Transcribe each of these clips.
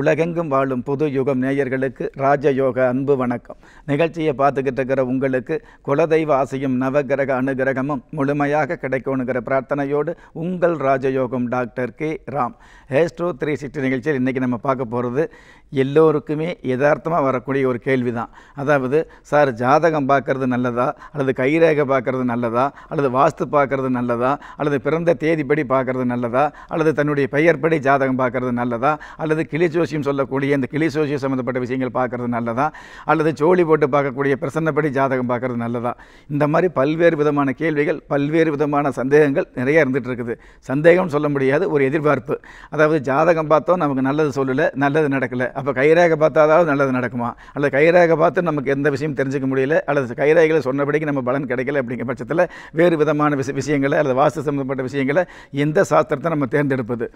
உலகெங்கும் வாழும் புது யுகம் நேயர்களுக்கு ராஜயோக அன்பு வணக்கம் நிகழ்ச்சியை பார்த்துக்கிட்டு இருக்கிற உங்களுக்கு குலதெய்வ ஆசையும் நவகிரக அனுகிரகமும் முழுமையாக கிடைக்கணுங்கிற பிரார்த்தனையோடு உங்கள் ராஜயோகம் doctor K Ram astro three sixty நிகழ்ச்சியில் இன்றைக்கி நம்ம பார்க்க போகிறது எல்லோருக்குமே யதார்த்தமாக வரக்கூடிய ஒரு கேள்வி தான் அதாவது சார் ஜாதகம் பார்க்குறது நல்லதா அல்லது கைரேகை பார்க்குறது நல்லதா அல்லது வாஸ்து பார்க்குறது நல்லதா அல்லது பிறந்த தேதிப்படி பார்க்குறது நல்லதா அல்லது தன்னுடைய பெயர்படி ஜாதகம் பார்க்குறது நல்லதா அல்லது கிளிச்சு ஜோசியம் சொல்லக்கூடிய இந்த கிளி ஜோசியம் சம்மந்தப்பட்ட விஷயங்கள் பார்க்குறது நல்லதா அல்லது சோழி போட்டு பார்க்கக்கூடிய பிரசன்னப்படி ஜாதகம் பார்க்குறது நல்லதா இந்த மாதிரி பல்வேறு விதமான கேள்விகள் பல்வேறு விதமான சந்தேகங்கள் நிறைய இருந்துகிட்டு இருக்குது சந்தேகம்னு சொல்ல முடியாது ஒரு எதிர்பார்ப்பு அதாவது ஜாதகம் பார்த்தோம் நமக்கு நல்லது சொல்லலை நல்லது நடக்கலை அப்போ கைராக பார்த்தாதாவது நல்லது நடக்குமா அல்லது கைராக பார்த்து நமக்கு எந்த விஷயம் தெரிஞ்சுக்க முடியல அல்லது கைரேகைகளை சொன்னபடிக்கு நம்ம பலன் கிடைக்கல அப்படிங்கிற பட்சத்தில் வேறு விதமான விஷய விஷயங்களை அல்லது வாஸ்து சம்மந்தப்பட்ட விஷயங்களை எந்த சாஸ்திரத்தை நம்ம தேர்ந்தெடுப்பது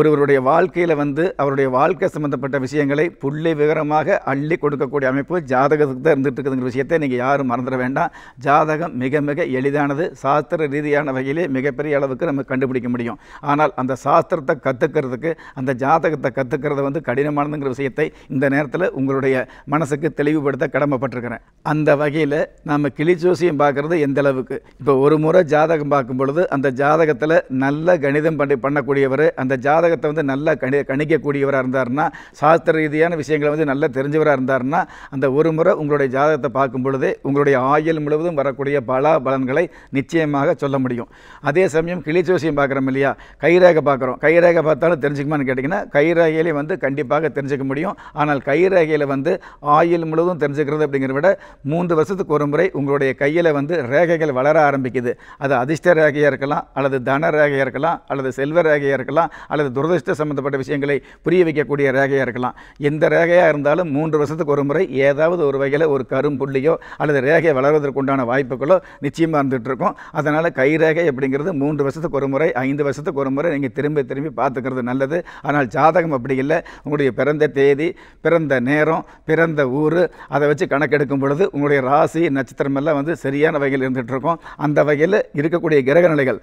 ஒருவருடைய வாழ்க்கையில் வந்து அவருடைய வாழ்க்கை வாழ்க்கை சம்மந்தப்பட்ட விஷயங்களை புள்ளி விவரமாக அள்ளி கொடுக்கக்கூடிய அமைப்பு ஜாதகத்துக்கு தான் இருந்துட்டு இருக்குதுங்கிற விஷயத்தை நீங்கள் யாரும் மறந்துட வேண்டாம் ஜாதகம் மிக மிக எளிதானது சாஸ்திர ரீதியான வகையிலே மிகப்பெரிய அளவுக்கு நம்ம கண்டுபிடிக்க முடியும் ஆனால் அந்த சாஸ்திரத்தை கற்றுக்கிறதுக்கு அந்த ஜாதகத்தை கற்றுக்கிறது வந்து கடினமானதுங்கிற விஷயத்தை இந்த நேரத்தில் உங்களுடைய மனசுக்கு தெளிவுபடுத்த கடமைப்பட்டிருக்கிறேன் அந்த வகையில் நாம் கிளி ஜோசியம் பார்க்குறது எந்த அளவுக்கு இப்போ ஒரு முறை ஜாதகம் பார்க்கும் பொழுது அந்த ஜாதகத்தில் நல்ல கணிதம் பண்ணி பண்ணக்கூடியவர் அந்த ஜாதகத்தை வந்து நல்லா கணி கணிக்கக்கூடியவராக இருந்தார் இருந்தார்னா சாஸ்திர ரீதியான விஷயங்களை வந்து நல்லா தெரிஞ்சவராக இருந்தார்னா அந்த ஒரு முறை உங்களுடைய ஜாதகத்தை பார்க்கும் பொழுதே உங்களுடைய ஆயுள் முழுவதும் வரக்கூடிய பல பலன்களை நிச்சயமாக சொல்ல முடியும் அதே சமயம் கிளிச்சோசியம் பார்க்குறோம் இல்லையா கைரேகை பார்க்குறோம் கைரேகை பார்த்தாலும் தெரிஞ்சுக்குமான்னு கேட்டிங்கன்னா கைரேகையிலே வந்து கண்டிப்பாக தெரிஞ்சுக்க முடியும் ஆனால் கைரேகையில் வந்து ஆயுள் முழுவதும் தெரிஞ்சுக்கிறது அப்படிங்கிறத விட மூன்று வருஷத்துக்கு ஒரு முறை உங்களுடைய கையில் வந்து ரேகைகள் வளர ஆரம்பிக்குது அது அதிர்ஷ்ட ரேகையாக இருக்கலாம் அல்லது தன ரேகையாக இருக்கலாம் அல்லது செல்வ ரேகையாக இருக்கலாம் அல்லது துரதிருஷ்ட சம்பந்தப்பட்ட விஷயங்களை புரிய வைக்கக்கூடிய இருக்கக்கூடிய ரேகையாக இருக்கலாம் எந்த ரேகையாக இருந்தாலும் மூன்று வருஷத்துக்கு ஒரு முறை ஏதாவது ஒரு வகையில் ஒரு கரும்புள்ளியோ அல்லது ரேகை வளர்வதற்குண்டான வாய்ப்புகளோ நிச்சயமாக இருந்துகிட்டு இருக்கும் அதனால் கை ரேகை அப்படிங்கிறது மூன்று வருஷத்துக்கு ஒரு முறை ஐந்து வருஷத்துக்கு ஒரு முறை நீங்கள் திரும்ப திரும்பி பார்த்துக்கிறது நல்லது ஆனால் ஜாதகம் அப்படி இல்லை உங்களுடைய பிறந்த தேதி பிறந்த நேரம் பிறந்த ஊர் அதை வச்சு கணக்கெடுக்கும் பொழுது உங்களுடைய ராசி நட்சத்திரம் எல்லாம் வந்து சரியான வகையில் இருந்துகிட்டு இருக்கும் அந்த வகையில் இருக்கக்கூடிய கிரக நிலைகள்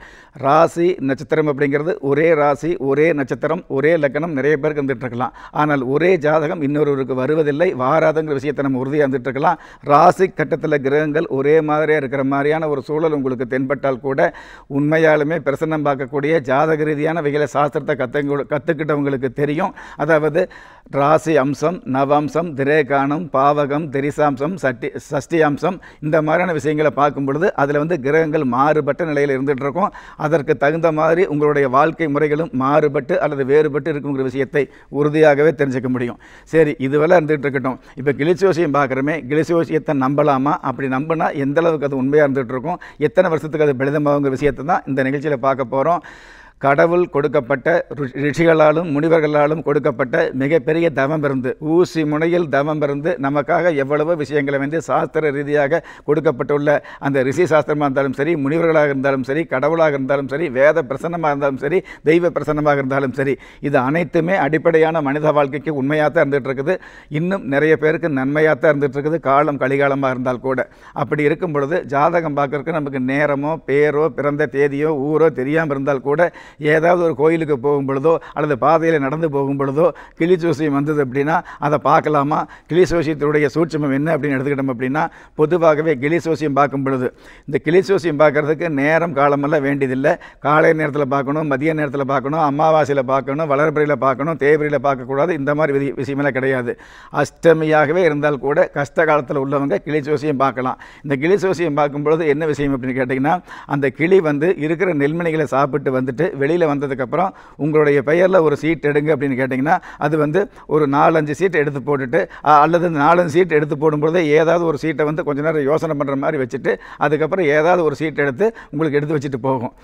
ராசி நட்சத்திரம் அப்படிங்கிறது ஒரே ராசி ஒரே நட்சத்திரம் ஒரே லக்கணம் நிறைய பேருக்கு இருந்துகிட்டு இருக்கலாம் இருக்கலாம் ஆனால் ஒரே ஜாதகம் இன்னொருவருக்கு வருவதில்லை வாராதங்கிற விஷயத்தை நம்ம உறுதியாக இருந்துட்டுருக்கலாம் ராசி கட்டத்தில் கிரகங்கள் ஒரே மாதிரியாக இருக்கிற மாதிரியான ஒரு சூழல் உங்களுக்கு தென்பட்டால் கூட உண்மையாலுமே பிரசன்னம் பார்க்கக்கூடிய ஜாதக ரீதியான வகையில் சாஸ்திரத்தை கற்று கற்றுக்கிட்டவங்களுக்கு தெரியும் அதாவது ராசி அம்சம் நவம்சம் திரேகானம் பாவகம் திரிசாம்சம் சட்டி சஷ்டி அம்சம் இந்த மாதிரியான விஷயங்களை பார்க்கும் பொழுது அதில் வந்து கிரகங்கள் மாறுபட்ட நிலையில் இருந்துகிட்டு இருக்கும் அதற்கு தகுந்த மாதிரி உங்களுடைய வாழ்க்கை முறைகளும் மாறுபட்டு அல்லது வேறுபட்டு இருக்குங்கிற விஷயத்தை உறுதி உறுதியாகவே தெரிஞ்சுக்க முடியும் சரி இதுவெல்லாம் இருந்துகிட்டு இருக்கட்டும் இப்போ கிளிச்சோசியம் பார்க்குறமே கிளிச்சோசியத்தை நம்பலாமா அப்படி நம்பினா எந்தளவுக்கு அது உண்மையாக இருந்துகிட்டு இருக்கும் எத்தனை வருஷத்துக்கு அது பலிதமாகுங்கிற விஷயத்தை தான் இந்த நிகழ்ச்சியில் பார்க்க போகிறோம் கடவுள் கொடுக்கப்பட்ட ரிஷிகளாலும் முனிவர்களாலும் கொடுக்கப்பட்ட மிகப்பெரிய தவம் இருந்து ஊசி முனையில் தவம் இருந்து நமக்காக எவ்வளவோ விஷயங்களை வந்து சாஸ்திர ரீதியாக கொடுக்கப்பட்டுள்ள அந்த ரிஷி சாஸ்திரமாக இருந்தாலும் சரி முனிவர்களாக இருந்தாலும் சரி கடவுளாக இருந்தாலும் சரி வேத பிரசன்னமாக இருந்தாலும் சரி தெய்வ பிரசன்னமாக இருந்தாலும் சரி இது அனைத்துமே அடிப்படையான மனித வாழ்க்கைக்கு உண்மையாக தான் இருந்துகிட்டு இருக்குது இன்னும் நிறைய பேருக்கு நன்மையாக தான் இருந்துகிட்டு காலம் கலிகாலமாக இருந்தால் கூட அப்படி இருக்கும் பொழுது ஜாதகம் பார்க்கறதுக்கு நமக்கு நேரமோ பேரோ பிறந்த தேதியோ ஊரோ தெரியாமல் இருந்தால் கூட ஏதாவது ஒரு கோயிலுக்கு போகும் பொழுதோ அல்லது பாதையில் நடந்து போகும் பொழுதோ கிளி சூசியம் வந்தது அப்படின்னா அதை பார்க்கலாமா கிளி சூசியத்தினுடைய சூட்சமம் என்ன அப்படின்னு எடுத்துக்கிட்டோம் அப்படின்னா பொதுவாகவே கிளி சூசியம் பார்க்கும் பொழுது இந்த கிளி சூசியம் பார்க்குறதுக்கு நேரம் காலமெல்லாம் வேண்டியதில்லை காலை நேரத்தில் பார்க்கணும் மதிய நேரத்தில் பார்க்கணும் அமாவாசையில் பார்க்கணும் வளர்பிறையில் பார்க்கணும் தேய்பிரையில் பார்க்கக்கூடாது இந்த மாதிரி விதி விஷயமெல்லாம் கிடையாது அஷ்டமியாகவே இருந்தால் கூட கஷ்ட காலத்தில் உள்ளவங்க கிளி சோசியம் பார்க்கலாம் இந்த கிளி சோசியம் பார்க்கும்பொழுது என்ன விஷயம் அப்படின்னு கேட்டிங்கன்னா அந்த கிளி வந்து இருக்கிற நெல்மணிகளை சாப்பிட்டு வந்துட்டு வெளியில் வந்ததுக்கப்புறம் உங்களுடைய பெயரில் ஒரு சீட் எடுங்க அப்படின்னு கேட்டிங்கன்னா அது வந்து ஒரு நாலஞ்சு சீட் எடுத்து போட்டுட்டு அல்லது நாலஞ்சு சீட் எடுத்து போடும்பொழுது ஏதாவது ஒரு சீட்டை வந்து கொஞ்சம் நேரம் யோசனை பண்ணுற மாதிரி வச்சுட்டு அதுக்கப்புறம் ஏதாவது ஒரு சீட் எடுத்து உங்களுக்கு எடுத்து வச்சுட்டு போகும்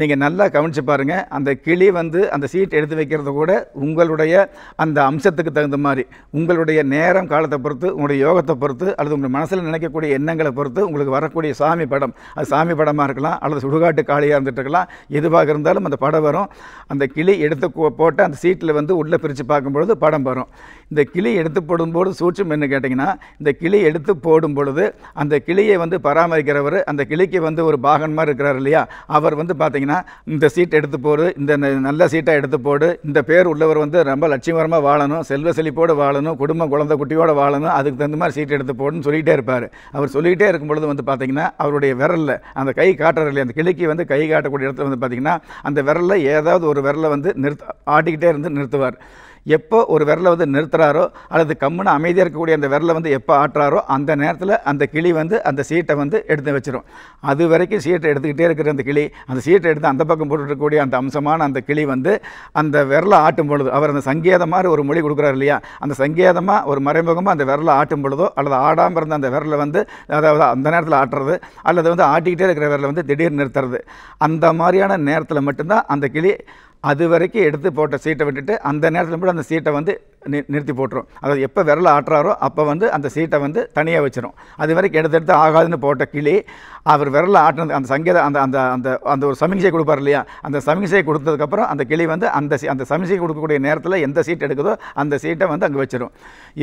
நீங்கள் நல்லா கவனித்து பாருங்கள் அந்த கிளி வந்து அந்த சீட் எடுத்து வைக்கிறது கூட உங்களுடைய அந்த அம்சத்துக்கு தகுந்த மாதிரி உங்களுடைய நேரம் காலத்தை பொறுத்து உங்களுடைய யோகத்தை பொறுத்து அல்லது உங்கள் மனசில் நினைக்கக்கூடிய எண்ணங்களை பொறுத்து உங்களுக்கு வரக்கூடிய சாமி படம் அது சாமி படமாக இருக்கலாம் அல்லது சுடுகாட்டு காளியாக இருந்துட்டு இருக்கலாம் எதுவாக இருந்தாலும் அந்த படம் வரும் அந்த கிளி எடுத்து போட்டு அந்த சீட்டில் வந்து உள்ளே பிரித்து பார்க்கும்பொழுது படம் வரும் இந்த கிளி எடுத்து போடும்போது சூட்சம் என்ன கேட்டிங்கன்னா இந்த கிளி எடுத்து போடும் பொழுது அந்த கிளியை வந்து பராமரிக்கிறவர் அந்த கிளிக்கு வந்து ஒரு பாகன் மாதிரி இருக்கிறார் இல்லையா அவர் வந்து பார்த்தீங்கன்னா பார்த்தீங்கன்னா இந்த சீட் எடுத்து போடு இந்த நல்ல சீட்டாக எடுத்து போடு இந்த பேர் உள்ளவர் வந்து ரொம்ப லட்சியகரமாக வாழணும் செல்வ செழிப்போடு வாழணும் குடும்ப குழந்தை குட்டியோடு வாழணும் அதுக்கு தகுந்த மாதிரி சீட் எடுத்து போடுன்னு சொல்லிகிட்டே இருப்பார் அவர் சொல்லிகிட்டே இருக்கும் பொழுது வந்து பார்த்தீங்கன்னா அவருடைய விரலில் அந்த கை காட்டுற இல்லையா அந்த கிழக்கி வந்து கை காட்டக்கூடிய இடத்துல வந்து பார்த்திங்கன்னா அந்த விரலில் ஏதாவது ஒரு விரலை வந்து நிறுத்த ஆட்டிக்கிட்டே இருந்து நிறுத்துவார் எப்போ ஒரு விரலை வந்து நிறுத்துறாரோ அல்லது கம்முன்னு அமைதியாக இருக்கக்கூடிய அந்த விரலை வந்து எப்போ ஆட்டுறாரோ அந்த நேரத்தில் அந்த கிளி வந்து அந்த சீட்டை வந்து எடுத்து வச்சிடும் அது வரைக்கும் சீட்டை எடுத்துக்கிட்டே இருக்கிற அந்த கிளி அந்த சீட்டை எடுத்து அந்த பக்கம் போட்டுருக்கக்கூடிய அந்த அம்சமான அந்த கிளி வந்து அந்த விரலை ஆட்டும் பொழுது அவர் அந்த சங்கேதம் மாதிரி ஒரு மொழி கொடுக்குறாரு இல்லையா அந்த சங்கேதமாக ஒரு மறைமுகமாக அந்த விரலை ஆட்டும் பொழுதோ அல்லது ஆடாமல் இருந்த அந்த விரலை வந்து அதாவது அந்த நேரத்தில் ஆட்டுறது அல்லது வந்து ஆட்டிக்கிட்டே இருக்கிற விரலை வந்து திடீர் நிறுத்துறது அந்த மாதிரியான நேரத்தில் மட்டும்தான் அந்த கிளி அது வரைக்கும் எடுத்து போட்ட சீட்டை விட்டுட்டு அந்த நேரத்தில் கூட அந்த சீட்டை வந்து நி நிறுத்தி போட்டுரும் அதாவது எப்போ விரலை ஆட்டுறாரோ அப்போ வந்து அந்த சீட்டை வந்து தனியாக வச்சிடும் அது வரைக்கும் எடுத்தெடுத்து ஆகாதுன்னு போட்ட கிளி அவர் விரலை ஆட்டினது அந்த சங்கீத அந்த அந்த அந்த அந்த ஒரு சமிஞ்சை கொடுப்பார் இல்லையா அந்த சமிஞ்சை கொடுத்ததுக்கப்புறம் அந்த கிளி வந்து அந்த அந்த சமிஞ்சை கொடுக்கக்கூடிய நேரத்தில் எந்த சீட் எடுக்குதோ அந்த சீட்டை வந்து அங்கே வச்சிடும்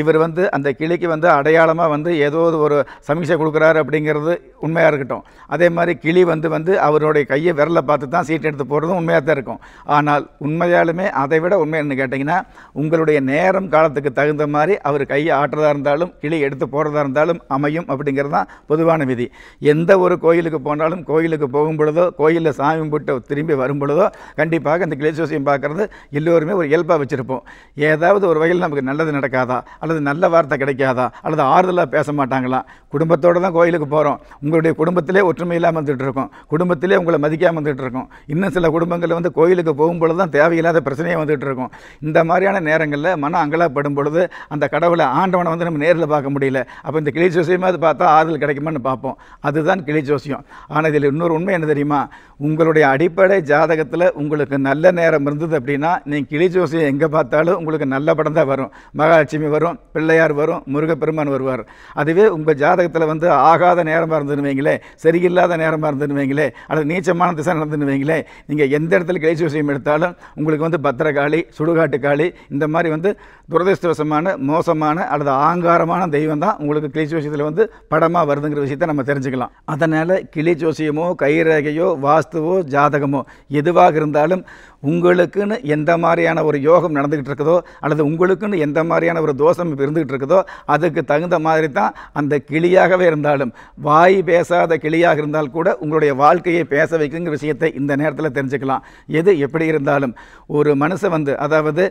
இவர் வந்து அந்த கிளிக்கு வந்து அடையாளமாக வந்து ஏதோ ஒரு சமிச்சை கொடுக்குறாரு அப்படிங்கிறது உண்மையாக இருக்கட்டும் அதே மாதிரி கிளி வந்து வந்து அவருடைய கையை விரலை பார்த்து தான் சீட் எடுத்து போகிறதும் உண்மையாக தான் இருக்கும் ஆனால் உண்மையாலுமே அதை விட உண்மை என்ன கேட்டிங்கன்னா உங்களுடைய நேர நேரம் காலத்துக்கு தகுந்த மாதிரி அவர் கையை ஆட்டுறதா இருந்தாலும் கிளி எடுத்து போகிறதா இருந்தாலும் அமையும் அப்படிங்கிறது தான் பொதுவான விதி எந்த ஒரு கோயிலுக்கு போனாலும் கோயிலுக்கு போகும் பொழுதோ கோயிலில் சாமி கும்பிட்டு திரும்பி வரும் பொழுதோ கண்டிப்பாக அந்த கிளி சோசியம் பார்க்குறது எல்லோருமே ஒரு இயல்பாக வச்சுருப்போம் ஏதாவது ஒரு வகையில் நமக்கு நல்லது நடக்காதா அல்லது நல்ல வார்த்தை கிடைக்காதா அல்லது ஆறுதலாக பேச மாட்டாங்களா குடும்பத்தோடு தான் கோயிலுக்கு போகிறோம் உங்களுடைய குடும்பத்திலே ஒற்றுமை இல்லாமல் வந்துட்டு இருக்கோம் குடும்பத்திலே உங்களை மதிக்காமல் வந்துட்டு இருக்கோம் இன்னும் சில குடும்பங்களில் வந்து கோயிலுக்கு போகும்பொழுது தான் தேவையில்லாத பிரச்சனையே வந்துட்டு இருக்கும் இந்த மாதிரியான நேரங்களில் மன அங்கெல்லாம் படும் பொழுது அந்த கடவுளை ஆண்டவனை வந்து நம்ம நேரில் பார்க்க முடியல அப்போ இந்த கிளி அது பார்த்தா ஆறுதல் கிடைக்குமான்னு பார்ப்போம் அதுதான் கிளி ஜோசியம் ஆனால் இதில் இன்னொரு உண்மை என்ன தெரியுமா உங்களுடைய அடிப்படை ஜாதகத்தில் உங்களுக்கு நல்ல நேரம் இருந்தது அப்படின்னா நீங்கள் கிளி ஜோசியம் எங்கே பார்த்தாலும் உங்களுக்கு நல்ல படம் தான் வரும் மகாலட்சுமி வரும் பிள்ளையார் வரும் முருகப்பெருமான் வருவார் அதுவே உங்கள் ஜாதகத்தில் வந்து ஆகாத நேரமாக இருந்துன்னு வைங்களே சரியில்லாத நேரமாக இருந்துன்னு வைங்களே அல்லது நீச்சமான திசை நடந்துன்னு வைங்களே நீங்கள் எந்த இடத்துல கிளி ஜோசியம் எடுத்தாலும் உங்களுக்கு வந்து பத்திரகாளி சுடுகாட்டு காளி இந்த மாதிரி வந்து துரதிருஷ்டவசமான மோசமான அல்லது ஆங்காரமான தெய்வம் தான் உங்களுக்கு கிளி ஜோசியத்தில் வந்து படமாக வருதுங்கிற விஷயத்தை நம்ம தெரிஞ்சுக்கலாம் அதனால் கிளி ஜோசியமோ கைரேகையோ வாஸ்துவோ ஜாதகமோ எதுவாக இருந்தாலும் உங்களுக்குன்னு எந்த மாதிரியான ஒரு யோகம் நடந்துக்கிட்டு இருக்குதோ அல்லது உங்களுக்குன்னு எந்த மாதிரியான ஒரு தோஷம் இப்போ இருந்துக்கிட்டு இருக்குதோ அதுக்கு தகுந்த மாதிரி தான் அந்த கிளியாகவே இருந்தாலும் வாய் பேசாத கிளியாக இருந்தால் கூட உங்களுடைய வாழ்க்கையை பேச வைக்குங்கிற விஷயத்தை இந்த நேரத்தில் தெரிஞ்சுக்கலாம் எது எப்படி இருந்தாலும் ஒரு மனுஷன் வந்து அதாவது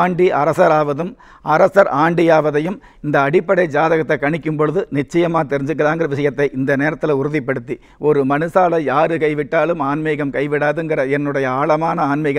ஆண்டி அரசராவதும் அரசர் ஆண்டியாவதையும் இந்த அடிப்படை ஜாதகத்தை கணிக்கும் பொழுது நிச்சயமாக தெரிஞ்சுக்கலாங்கிற விஷயத்தை இந்த நேரத்தில் உறுதிப்படுத்தி ஒரு மனுஷால் யார் கைவிட்டாலும் ஆன்மீகம் கைவிடாதுங்கிற என்னுடைய ஆழமான ஆன்மீக